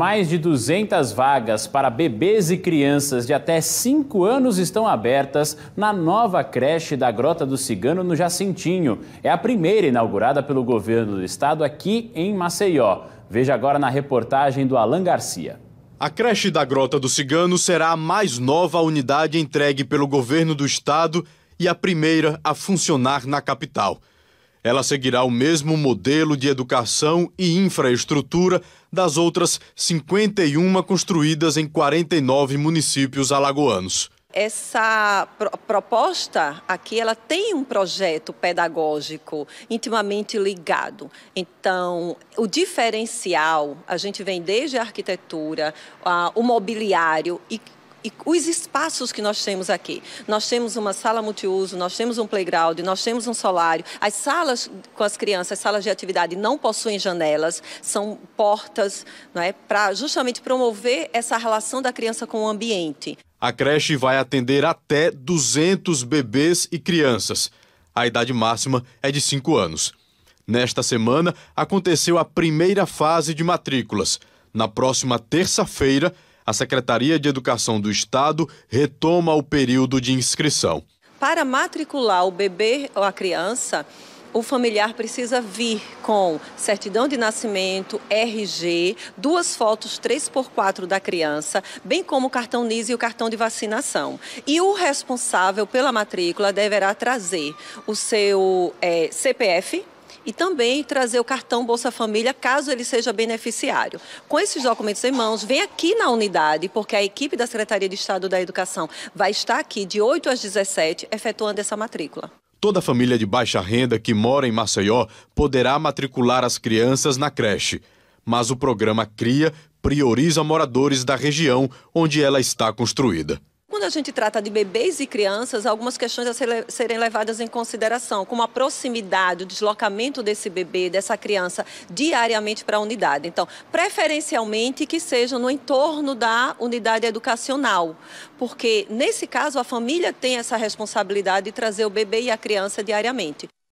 Mais de 200 vagas para bebês e crianças de até 5 anos estão abertas na nova creche da Grota do Cigano, no Jacintinho. É a primeira inaugurada pelo governo do estado aqui em Maceió. Veja agora na reportagem do Alan Garcia. A creche da Grota do Cigano será a mais nova unidade entregue pelo governo do estado e a primeira a funcionar na capital. Ela seguirá o mesmo modelo de educação e infraestrutura das outras 51 construídas em 49 municípios alagoanos. Essa proposta aqui, ela tem um projeto pedagógico intimamente ligado. Então, o diferencial, a gente vem desde a arquitetura, a, o mobiliário e e os espaços que nós temos aqui. Nós temos uma sala multiuso, nós temos um playground, nós temos um solário. As salas com as crianças, as salas de atividade não possuem janelas, são portas, não é, para justamente promover essa relação da criança com o ambiente. A creche vai atender até 200 bebês e crianças. A idade máxima é de 5 anos. Nesta semana aconteceu a primeira fase de matrículas. Na próxima terça-feira, a Secretaria de Educação do Estado retoma o período de inscrição. Para matricular o bebê ou a criança, o familiar precisa vir com certidão de nascimento, RG, duas fotos 3x4 da criança, bem como o cartão NIS e o cartão de vacinação. E o responsável pela matrícula deverá trazer o seu é, eh, CPF, e também trazer o cartão Bolsa Família, caso ele seja beneficiário. Com esses documentos em mãos, vem aqui na unidade, porque a equipe da Secretaria de Estado da Educação vai estar aqui de 8 às 17, efetuando essa matrícula. Toda família de baixa renda que mora em Maceió poderá matricular as crianças na creche. Mas o programa CRIA prioriza moradores da região onde ela está construída. Quando a gente trata de bebês e crianças, algumas questões a serem levadas em consideração, como a proximidade, o deslocamento desse bebê, dessa criança, diariamente para a unidade. Então, preferencialmente que seja no entorno da unidade educacional, porque nesse caso a família tem essa responsabilidade de trazer o bebê e a criança diariamente.